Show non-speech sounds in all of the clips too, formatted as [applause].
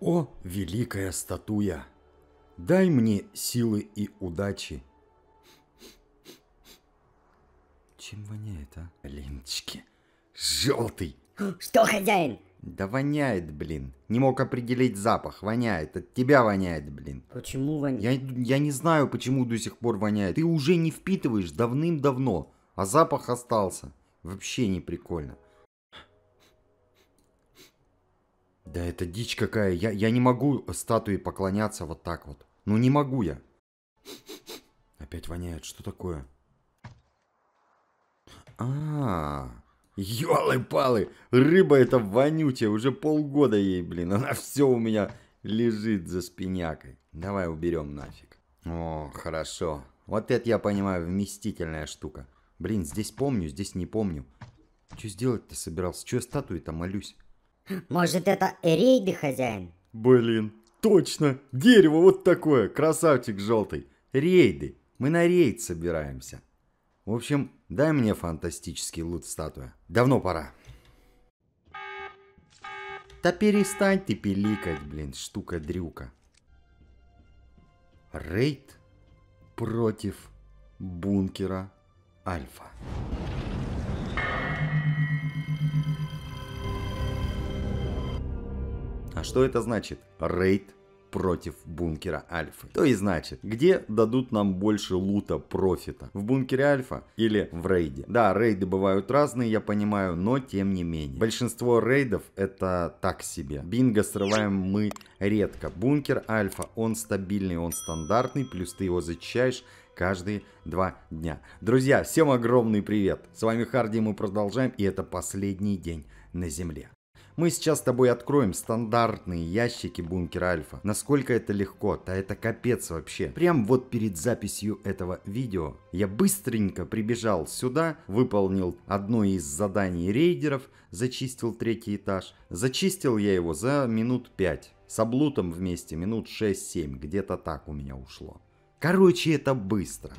О, великая статуя! Дай мне силы и удачи. Чем воняет, а? Линчики, Желтый. Что, хозяин? Да воняет, блин. Не мог определить запах. Воняет. От тебя воняет, блин. Почему воняет? Я, я не знаю, почему до сих пор воняет. Ты уже не впитываешь давным-давно, а запах остался. Вообще не прикольно. Да это дичь какая. Я, я не могу э, статуе поклоняться вот так вот. Ну не могу я. Опять воняет. Что такое? А, елы-палы, рыба эта вонючая, уже полгода ей, блин, она все у меня лежит за спинякой. Давай уберем нафиг. О, хорошо. Вот это, я понимаю, вместительная штука. Блин, здесь помню, здесь не помню. Что сделать-то собирался? Че я статуи-то молюсь? Может, это Эрейды хозяин? Блин, точно! Дерево вот такое, красавчик желтый. Рейды. Мы на рейд собираемся. В общем, дай мне фантастический лут статуя. Давно пора. Да перестань ты пиликать, блин, штука-дрюка. Рейд против бункера Альфа. А что это значит? Рейд против бункера Альфы. То и значит, где дадут нам больше лута, профита? В бункере Альфа или в рейде? Да, рейды бывают разные, я понимаю, но тем не менее. Большинство рейдов это так себе. Бинго срываем мы редко. Бункер Альфа, он стабильный, он стандартный, плюс ты его зачищаешь каждые два дня. Друзья, всем огромный привет! С вами Харди, мы продолжаем, и это последний день на Земле. Мы сейчас с тобой откроем стандартные ящики бункера Альфа. Насколько это легко, да это капец вообще. Прям вот перед записью этого видео я быстренько прибежал сюда, выполнил одно из заданий рейдеров, зачистил третий этаж. Зачистил я его за минут пять С облутом вместе минут 6-7, где-то так у меня ушло. Короче, это Быстро.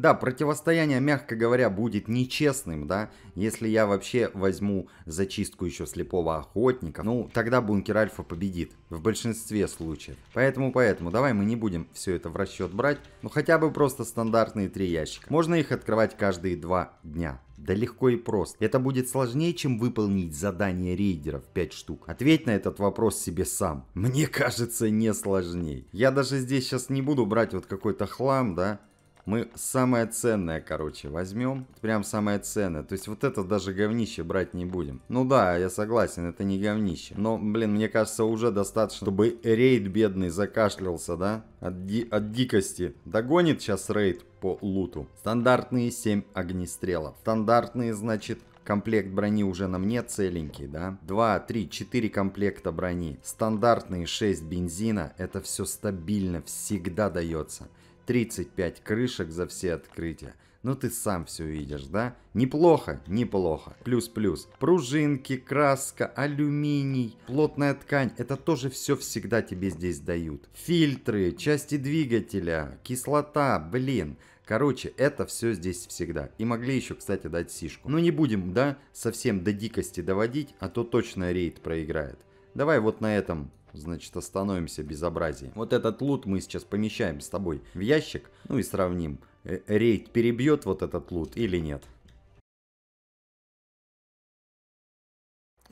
Да, противостояние, мягко говоря, будет нечестным, да, если я вообще возьму зачистку еще слепого охотника, ну, тогда бункер Альфа победит, в большинстве случаев. Поэтому, поэтому, давай мы не будем все это в расчет брать, ну, хотя бы просто стандартные три ящика. Можно их открывать каждые два дня. Да легко и просто. Это будет сложнее, чем выполнить задание рейдеров 5 штук. Ответь на этот вопрос себе сам. Мне кажется, не сложнее. Я даже здесь сейчас не буду брать вот какой-то хлам, да, мы самое ценное, короче, возьмем. Прям самое ценное. То есть вот это даже говнище брать не будем. Ну да, я согласен, это не говнище. Но, блин, мне кажется, уже достаточно, чтобы рейд бедный закашлялся, да? От, ди от дикости. Догонит сейчас рейд по луту. Стандартные 7 огнестрелов. Стандартные, значит, комплект брони уже нам не целенький, да? 2, 3, 4 комплекта брони. Стандартные 6 бензина. Это все стабильно, всегда дается. 35 крышек за все открытия. Ну ты сам все видишь, да? Неплохо, неплохо. Плюс-плюс. Пружинки, краска, алюминий, плотная ткань. Это тоже все всегда тебе здесь дают. Фильтры, части двигателя, кислота, блин. Короче, это все здесь всегда. И могли еще, кстати, дать сишку. Но ну, не будем, да, совсем до дикости доводить, а то точно рейд проиграет. Давай вот на этом, значит, остановимся безобразие. Вот этот лут мы сейчас помещаем с тобой в ящик, ну и сравним, э, рейд перебьет вот этот лут или нет.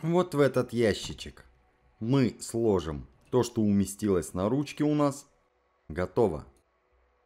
Вот в этот ящичек мы сложим то, что уместилось на ручке у нас. Готово.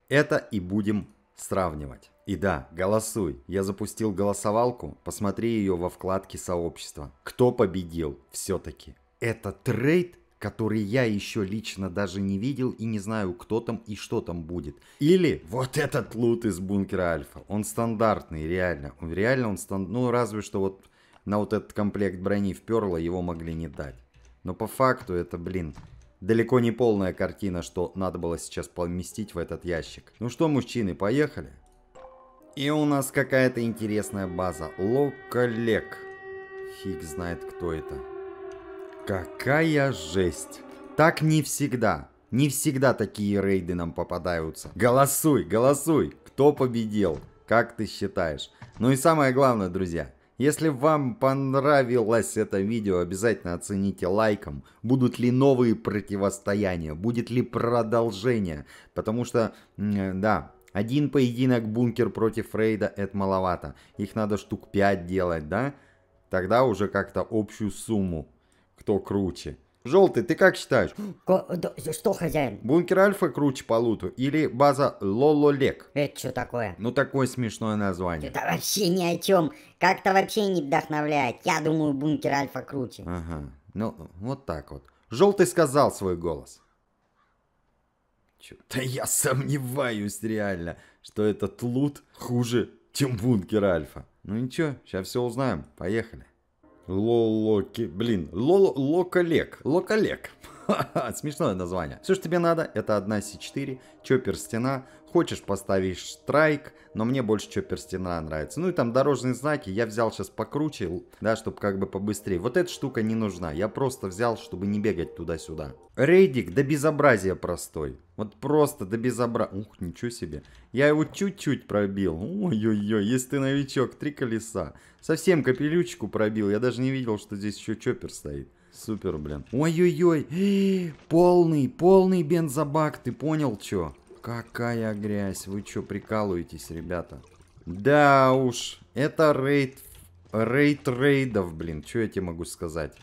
Это и будем сравнивать. И да, голосуй. Я запустил голосовалку. Посмотри ее во вкладке сообщества. Кто победил все-таки? это трейд, который я еще лично даже не видел и не знаю, кто там и что там будет. Или вот этот лут из бункера Альфа. Он стандартный, реально. Он реально он стандартный. Ну, разве что вот на вот этот комплект брони вперло, его могли не дать. Но по факту это, блин, далеко не полная картина, что надо было сейчас поместить в этот ящик. Ну что, мужчины, поехали. И у нас какая-то интересная база. Локолек. Фиг знает, кто это. Какая жесть. Так не всегда. Не всегда такие рейды нам попадаются. Голосуй, голосуй, кто победил, как ты считаешь. Ну и самое главное, друзья, если вам понравилось это видео, обязательно оцените лайком. Будут ли новые противостояния, будет ли продолжение. Потому что, да, один поединок бункер против рейда это маловато. Их надо штук 5 делать, да? Тогда уже как-то общую сумму кто круче. Желтый, ты как считаешь? Что, хозяин? Бункер Альфа круче по луту или база Лололек? Это что такое? Ну, такое смешное название. Это вообще ни о чем. Как-то вообще не вдохновляет. Я думаю, бункер Альфа круче. Ага, ну, вот так вот. Желтый сказал свой голос. Что-то я сомневаюсь реально, что этот лут хуже, чем бункер Альфа. Ну ничего, сейчас все узнаем. Поехали. Лолоки, блин, лолоколек, локолек, [laughs] Смешное название. Все, что тебе надо, это одна c 4 чоппер стена, Хочешь поставишь страйк, но мне больше чоппер стена нравится. Ну и там дорожные знаки я взял сейчас покруче, да, чтобы как бы побыстрее. Вот эта штука не нужна, я просто взял, чтобы не бегать туда-сюда. Рейдик до да безобразия простой. Вот просто до да безобразия. Ух, ничего себе. Я его чуть-чуть пробил. Ой-ой-ой, если ты новичок, три колеса. Совсем капелючку пробил, я даже не видел, что здесь еще Чоппер стоит. Супер, блин. Ой-ой-ой, [gasps] полный, полный бензобак, ты понял, чё? Какая грязь, вы что, прикалываетесь, ребята? Да уж, это рейд... Рейд рейдов, блин, что я тебе могу сказать?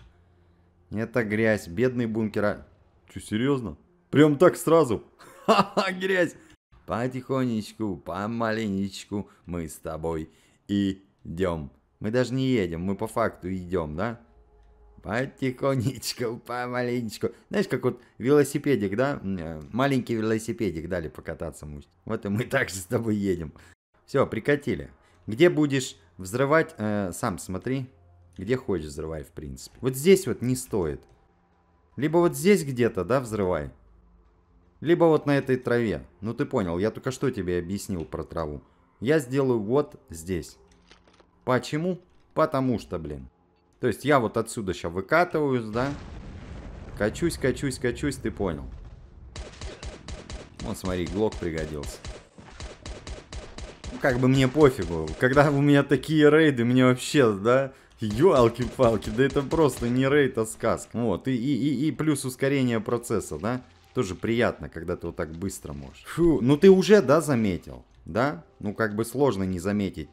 Это грязь, бедный бункера... Че, серьезно? Прям так сразу? [laughs] Ха-ха, грязь! Потихонечку, помаленечку мы с тобой идем. Мы даже не едем, мы по факту идем, да? Потихонечку, помаленечку. Знаешь, как вот велосипедик, да? Э, маленький велосипедик дали покататься мусь. Вот и мы [laughs] так же с тобой едем. Все, прикатили. Где будешь взрывать, э, сам смотри. Где хочешь взрывай, в принципе. Вот здесь вот не стоит. Либо вот здесь где-то, да, взрывай. Либо вот на этой траве. Ну ты понял, я только что тебе объяснил про траву. Я сделаю вот здесь. Почему? Потому что, блин. То есть я вот отсюда сейчас выкатываюсь, да? Качусь, качусь, качусь, ты понял. Вот смотри, глок пригодился. как бы мне пофигу. Когда у меня такие рейды, мне вообще, да... Ёлки-палки, да это просто не рейд, а сказка. Вот, и, и, и плюс ускорение процесса, да? Тоже приятно, когда ты вот так быстро можешь. Фу, ну ты уже, да, заметил? Да? Ну как бы сложно не заметить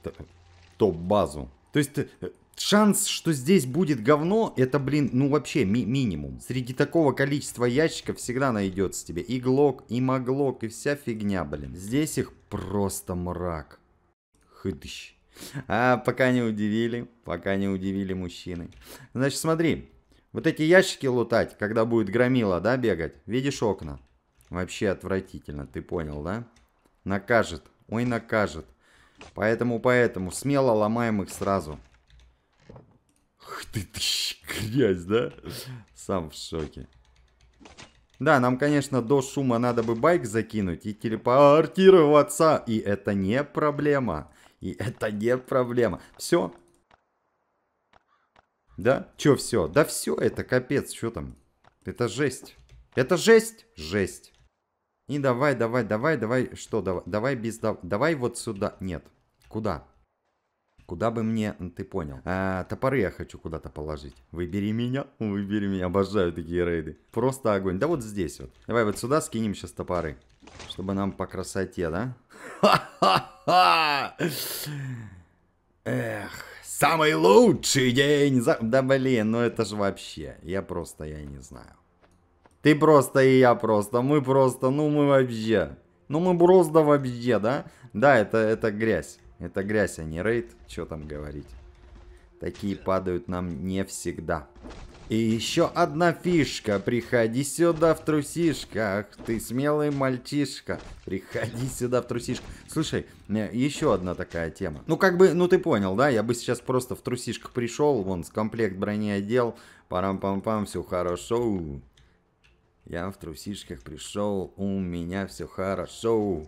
топ-базу. То есть э, шанс, что здесь будет говно, это, блин, ну вообще ми минимум. Среди такого количества ящиков всегда найдется тебе и глок, и маглок, и вся фигня, блин. Здесь их просто мрак. Хыдыщ. А, пока не удивили, пока не удивили мужчины. Значит, смотри, вот эти ящики лутать, когда будет громила, да, бегать, видишь окна? Вообще отвратительно, ты понял, да? Накажет, ой, накажет. Поэтому, поэтому, смело ломаем их сразу. Ах ты, ты грязь, да? Сам в шоке. Да, нам, конечно, до шума надо бы байк закинуть и телепортироваться. И это не проблема. И это не проблема. Все. Да? Че все? Да все, это капец, что там? Это жесть. Это жесть? Жесть. И давай, давай, давай, давай, что, давай, давай без, давай вот сюда, нет, куда? Куда бы мне... Ты понял. А, топоры я хочу куда-то положить. Выбери меня. [laughs] Выбери меня. Обожаю такие рейды. Просто огонь. Да вот здесь вот. Давай вот сюда скинем сейчас топоры. Чтобы нам по красоте, да? [laughs] Эх, самый лучший день за... Да блин, ну это же вообще. Я просто, я не знаю. Ты просто и я просто. Мы просто, ну мы вообще. Ну мы просто вообще, да? Да, это, это грязь. Это грязь, а не рейд, что там говорить. Такие падают нам не всегда. И еще одна фишка. Приходи сюда в трусишках. Ты смелый мальчишка. Приходи сюда в трусишках. Слушай, еще одна такая тема. Ну, как бы, ну ты понял, да? Я бы сейчас просто в трусишках пришел. Вон, с комплект брони одел. Парам-пам-пам, все хорошо. Я в трусишках пришел. У меня все хорошо.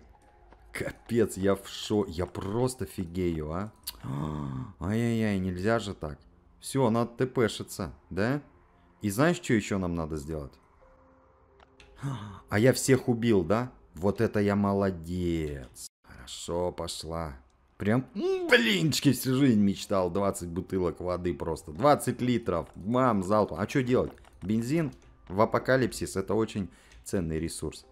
Капец, я в шо... Я просто фигею, а. [gasps] Ай-яй-яй, нельзя же так. Все, надо тпшиться, да? И знаешь, что еще нам надо сделать? [gasps] А я всех убил, да? Вот это я молодец. Хорошо, пошла. Прям, блинчики, всю жизнь мечтал. 20 бутылок воды просто. 20 литров. Мам, залп. А что делать? Бензин в апокалипсис это очень ценный ресурс.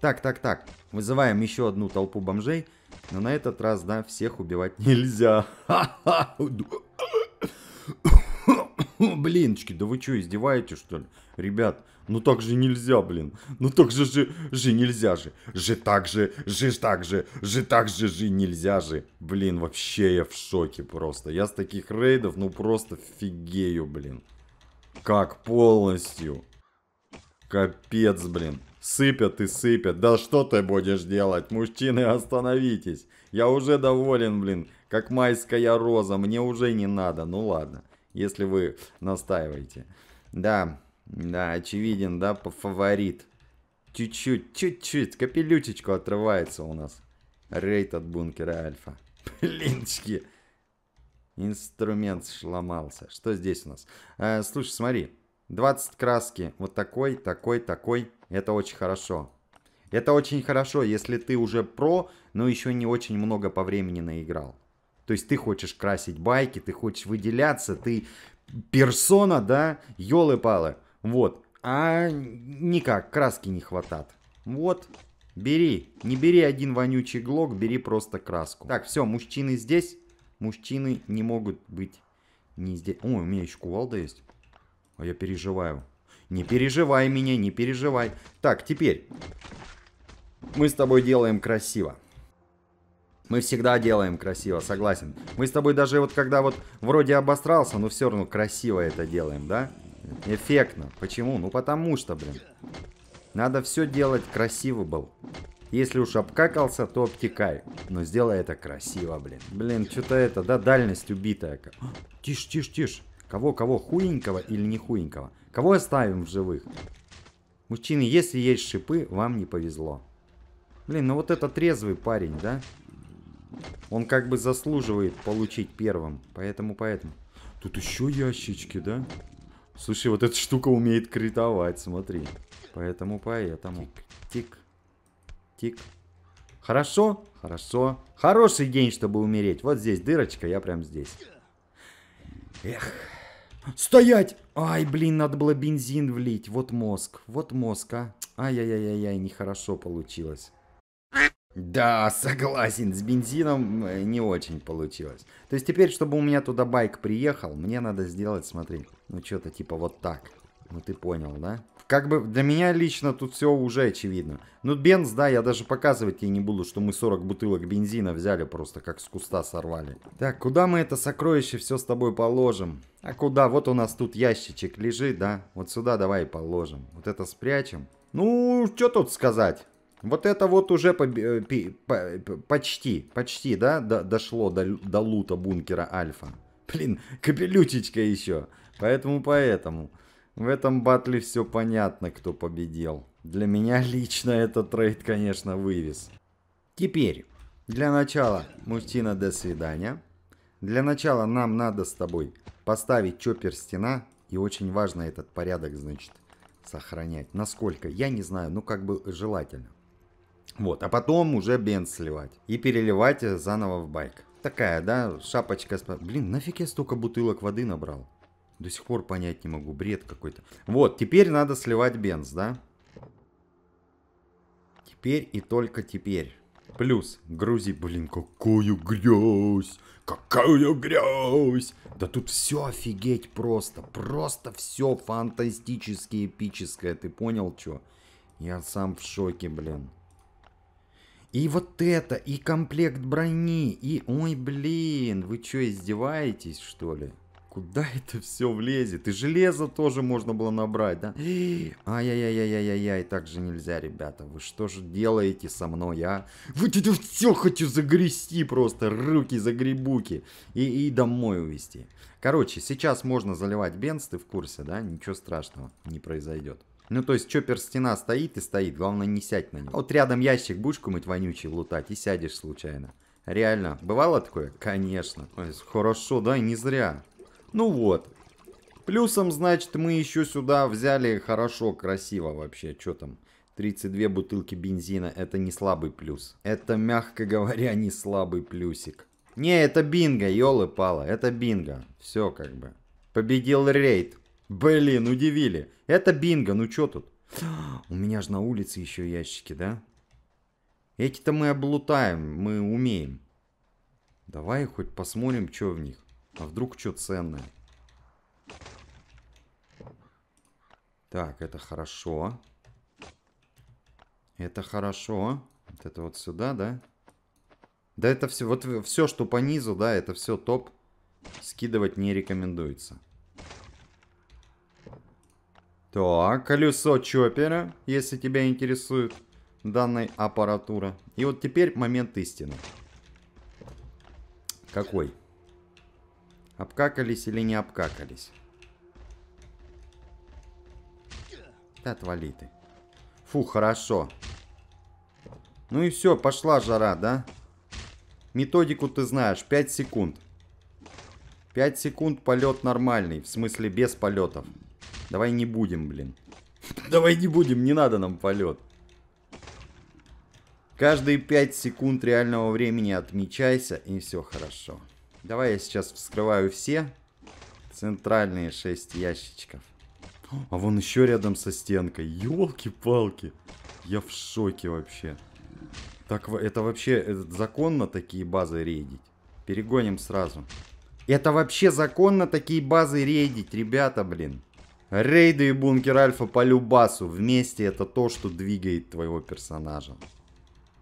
Так, так, так. Вызываем еще одну толпу бомжей. Но на этот раз, да, всех убивать нельзя. [laughs] Блинчики, да вы что, издеваетесь, что ли? Ребят, ну так же нельзя, блин. Ну так же же, же нельзя же. Же так же, же так же, же так же, же нельзя же. Блин, вообще я в шоке просто. Я с таких рейдов, ну просто фигею, блин. Как полностью. Капец, блин. Сыпят и сыпят. Да что ты будешь делать? Мужчины, остановитесь. Я уже доволен, блин. Как майская роза. Мне уже не надо. Ну ладно, если вы настаиваете. Да, да, очевиден, да, фаворит. Чуть-чуть, чуть-чуть, капелютечку отрывается у нас. Рейд от бункера Альфа. [laughs] Блинчики. Инструмент сломался. Что здесь у нас? Э, слушай, смотри. 20 краски. Вот такой, такой, такой. Это очень хорошо. Это очень хорошо, если ты уже про, но еще не очень много по времени наиграл. То есть ты хочешь красить байки, ты хочешь выделяться, ты персона, да, елы-палы. Вот. А никак, краски не хватает. Вот, бери. Не бери один вонючий глок, бери просто краску. Так, все, мужчины здесь. Мужчины не могут быть не здесь. О, у меня еще кувалда есть. А я переживаю. Не переживай меня, не переживай. Так, теперь. Мы с тобой делаем красиво. Мы всегда делаем красиво, согласен. Мы с тобой даже вот когда вот вроде обосрался, но все равно красиво это делаем, да? Эффектно. Почему? Ну потому что, блин. Надо все делать красиво был. Если уж обкакался, то обтекай. Но сделай это красиво, блин. Блин, что-то это, да, дальность убитая. Тише, тише, тише. Кого-кого, хуенького или не хуенького? Кого оставим в живых? Мужчины, если есть шипы, вам не повезло. Блин, ну вот этот трезвый парень, да? Он как бы заслуживает получить первым. Поэтому, поэтому. Тут еще ящички, да? Слушай, вот эта штука умеет критовать, смотри. Поэтому, поэтому. Тик. Тик. Хорошо? Хорошо. Хороший день, чтобы умереть. Вот здесь дырочка, я прям здесь. Эх. Стоять! Ай, блин, надо было бензин влить. Вот мозг, вот мозг, а. Ай-яй-яй-яй, нехорошо получилось. Да, согласен, с бензином э, не очень получилось. То есть теперь, чтобы у меня туда байк приехал, мне надо сделать, смотри, ну что-то типа вот так. Ну ты понял, да? как бы для меня лично тут все уже очевидно. Ну, бенз, да, я даже показывать тебе не буду, что мы 40 бутылок бензина взяли просто, как с куста сорвали. Так, куда мы это сокровище все с тобой положим? А куда? Вот у нас тут ящичек лежит, да? Вот сюда давай положим. Вот это спрячем. Ну, что тут сказать? Вот это вот уже э, по, по, по, почти, почти, да, до, дошло до, до лута бункера Альфа. Блин, капелютечка еще. Поэтому, поэтому. В этом батле все понятно, кто победил. Для меня лично этот трейд, конечно, вывез. Теперь, для начала, Мустина, до свидания. Для начала нам надо с тобой поставить чоппер стена. И очень важно этот порядок, значит, сохранять. Насколько, я не знаю, ну как бы желательно. Вот, а потом уже бен сливать. И переливать заново в байк. Такая, да, шапочка. Блин, нафиг я столько бутылок воды набрал? До сих пор понять не могу. Бред какой-то. Вот, теперь надо сливать бенз, да? Теперь и только теперь. Плюс, грузи, блин, какую грязь, какую грязь. Да тут все офигеть просто, просто все фантастически эпическое, ты понял, что? Я сам в шоке, блин. И вот это, и комплект брони, и... Ой, блин, вы что, издеваетесь, что ли? Куда [laughs] это все влезет? И железо тоже можно было набрать, да? [gasps] Ай-яй-яй-яй-яй-яй, так же нельзя, ребята. Вы что же делаете со мной, а? Вот это все хочу загрести просто, руки-загребуки. И, и домой увезти. Короче, сейчас можно заливать бенз, ты в курсе, да? Ничего страшного не произойдет. Ну, то есть, чоппер стена стоит и стоит, главное не сядь на него. Вот рядом ящик будешь кумыть вонючий лутать и сядешь случайно. Реально, бывало такое? Конечно. Ой, хорошо, да, и не зря. Ну вот. Плюсом, значит, мы еще сюда взяли хорошо, красиво вообще. Что там? 32 бутылки бензина. Это не слабый плюс. Это, мягко говоря, не слабый плюсик. Не, это бинго, елы-пала. Это бинго. Все как бы. Победил рейд. Блин, удивили. Это бинго, ну что тут? У меня же на улице еще ящики, да? Эти-то мы облутаем, мы умеем. Давай хоть посмотрим, что в них. А вдруг что ценное? Так, это хорошо. Это хорошо. Вот это вот сюда, да? Да это все, вот все, что по низу, да, это все топ. Скидывать не рекомендуется. Так, колесо чопера, если тебя интересует данная аппаратура. И вот теперь момент истины. Какой? Обкакались или не обкакались? Да отвали ты. Фу, хорошо. Ну и все, пошла жара, да? Методику ты знаешь, 5 секунд. 5 секунд полет нормальный, в смысле без полетов. Давай не будем, блин. [laughs] Давай не будем, не надо нам полет. Каждые 5 секунд реального времени отмечайся, и все хорошо. Давай я сейчас вскрываю все центральные 6 ящичков. А вон еще рядом со стенкой. Елки-палки. Я в шоке вообще. Так это вообще э, законно такие базы рейдить? Перегоним сразу. Это вообще законно такие базы рейдить, ребята, блин. Рейды и бункер альфа по любасу. Вместе это то, что двигает твоего персонажа.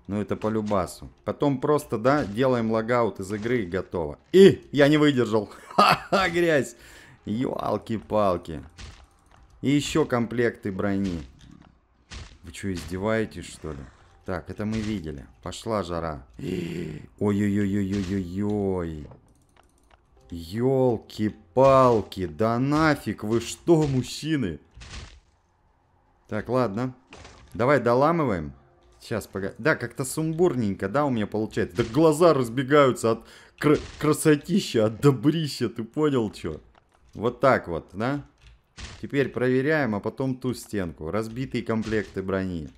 Ну это по любасу. Потом просто, да, делаем логаут из игры и готово. И я не выдержал. Ха-ха, грязь. Ёлки-палки. И еще комплекты брони. Вы что, издеваетесь, что ли? Так, это мы видели. Пошла жара. Ой-ой-ой-ой-ой-ой. Ёлки-палки. Да нафиг, вы что, мужчины? Так, ладно. Давай доламываем. Сейчас, погоди. Да, как-то сумбурненько, да, у меня получается. Да глаза разбегаются от кр красотища, от добрища, ты понял, что? Вот так вот, да? Теперь проверяем, а потом ту стенку. Разбитые комплекты брони.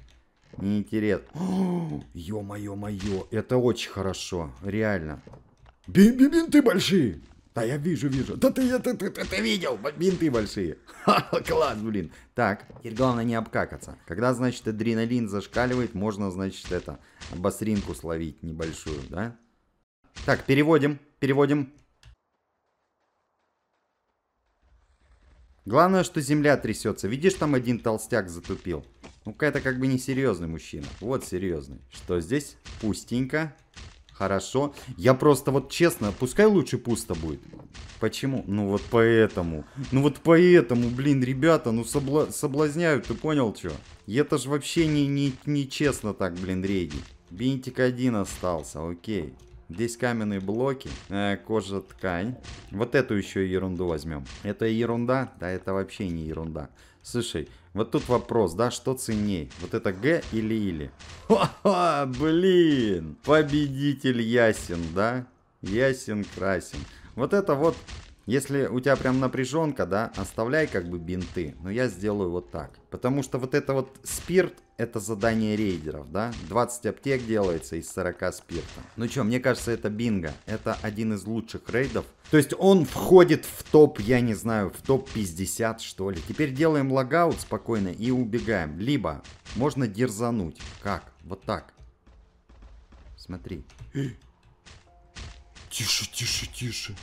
Неинтересно. [gasps] Ё-моё-моё, это очень хорошо, реально. Бин-бин-бин, ты большие! А я вижу, вижу. Да ты это ты, ты, ты видел, бинты большие. [laughs] Ха класс, блин. Так, теперь главное не обкакаться. Когда, значит, адреналин зашкаливает, можно, значит, это, басринку словить небольшую, да? Так, переводим, переводим. Главное, что земля трясется. Видишь, там один толстяк затупил. Ну, ка это как бы не серьезный мужчина. Вот серьезный. Что здесь? Пустенько. Хорошо. Я просто вот честно, пускай лучше пусто будет. Почему? Ну вот поэтому. Ну вот поэтому, блин, ребята, ну собла соблазняют, ты понял, что? Это ж вообще не, не, не честно так, блин, рейди. Бинтик один остался, окей. Здесь каменные блоки, э, кожа, ткань. Вот эту еще ерунду возьмем. Это ерунда? Да это вообще не ерунда. Слушай, вот тут вопрос, да, что ценней? Вот это Г или или? [laughs] Ха-ха, блин, победитель ясен, да? Ясен красен. Вот это вот если у тебя прям напряженка, да, оставляй как бы бинты. Но я сделаю вот так. Потому что вот это вот спирт, это задание рейдеров, да? 20 аптек делается из 40 спирта. Ну чё, мне кажется, это бинго. Это один из лучших рейдов. То есть он входит в топ, я не знаю, в топ 50 что ли. Теперь делаем логаут спокойно и убегаем. Либо можно дерзануть. Как? Вот так. Смотри. Тише, тише, тише.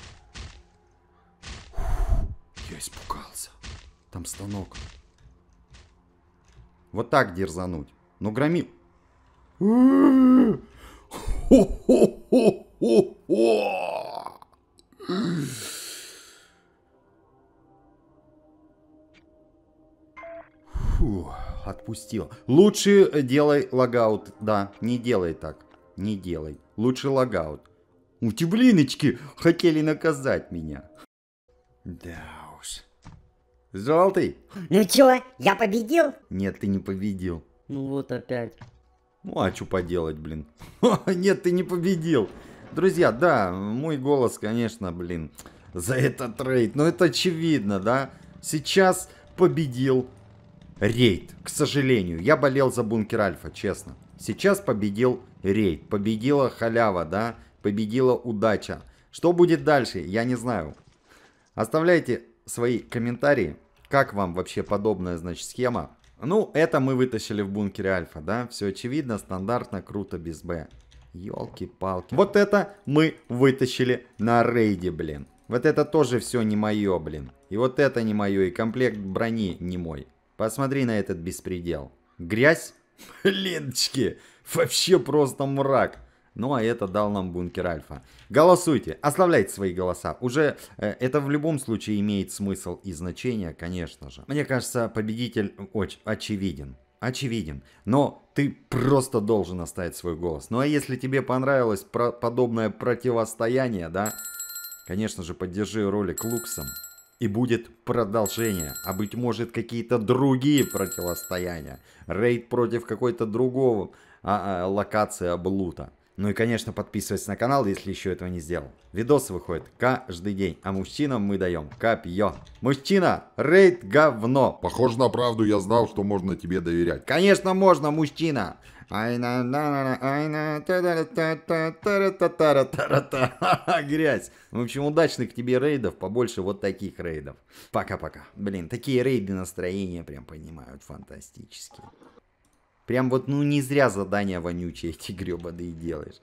Я испугался. Там станок. Вот так дерзануть. Ну громил. Фу, отпустил. Лучше делай логаут. Да, не делай так. Не делай. Лучше логаут. У тебя блиночки хотели наказать меня. Да Желтый. Ну чё, я победил? Нет, ты не победил. Ну вот опять. Ну а что поделать, блин. [laughs] Нет, ты не победил. Друзья, да, мой голос, конечно, блин, за этот рейд. Но это очевидно, да? Сейчас победил рейд, к сожалению. Я болел за бункер Альфа, честно. Сейчас победил рейд. Победила халява, да? Победила удача. Что будет дальше, я не знаю. Оставляйте свои комментарии. Как вам вообще подобная, значит, схема? Ну, это мы вытащили в бункере Альфа, да? Все очевидно, стандартно, круто, без Б. Ёлки-палки. Вот это мы вытащили на рейде, блин. Вот это тоже все не мое, блин. И вот это не мое, и комплект брони не мой. Посмотри на этот беспредел. Грязь? [laughs] Ленточки! Вообще просто мрак. Ну а это дал нам бункер Альфа. Голосуйте, оставляйте свои голоса. Уже э, это в любом случае имеет смысл и значение, конечно же. Мне кажется, победитель очень очевиден. Очевиден. Но ты просто должен оставить свой голос. Ну а если тебе понравилось про подобное противостояние, да, конечно же поддержи ролик луксом. И будет продолжение, а быть может какие-то другие противостояния. Рейд против какой-то другого а, а, локации облута. Ну и, конечно, подписывайся на канал, если еще этого не сделал. Видосы выходят каждый день, а мужчинам мы даем копье. Мужчина, рейд говно. Похоже на правду, я знал, что можно тебе доверять. Конечно, можно, мужчина. Грязь. В общем, удачных тебе рейдов, побольше вот таких рейдов. Пока-пока. Блин, такие рейды настроение прям понимают фантастически. Прям вот, ну, не зря задания вонючие эти гребаные делаешь.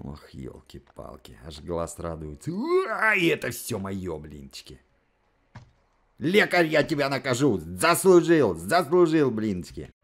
Ох, елки-палки, аж глаз радуется. А, это все мое, блинчики. Лекарь, я тебя накажу. Заслужил, заслужил, блинчики.